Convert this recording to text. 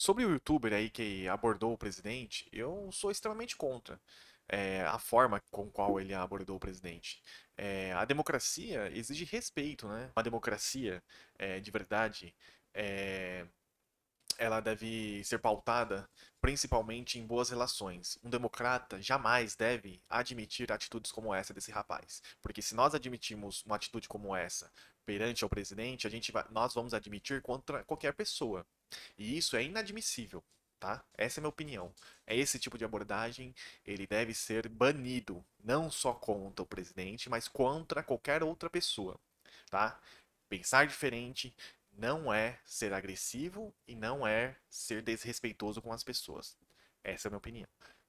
Sobre o youtuber aí que abordou o presidente, eu sou extremamente contra é, a forma com qual ele abordou o presidente. É, a democracia exige respeito, né? Uma democracia é, de verdade, ela deve ser pautada principalmente em boas relações. Um democrata jamais deve admitir atitudes como essa desse rapaz, porque se nós admitimos uma atitude como essa perante ao presidente, a gente vai, nós vamos admitir contra qualquer pessoa. E isso é inadmissível, tá? Essa é a minha opinião. É esse tipo de abordagem, ele deve ser banido, não só contra o presidente, mas contra qualquer outra pessoa, tá? Pensar diferente não é ser agressivo e não é ser desrespeitoso com as pessoas. Essa é a minha opinião.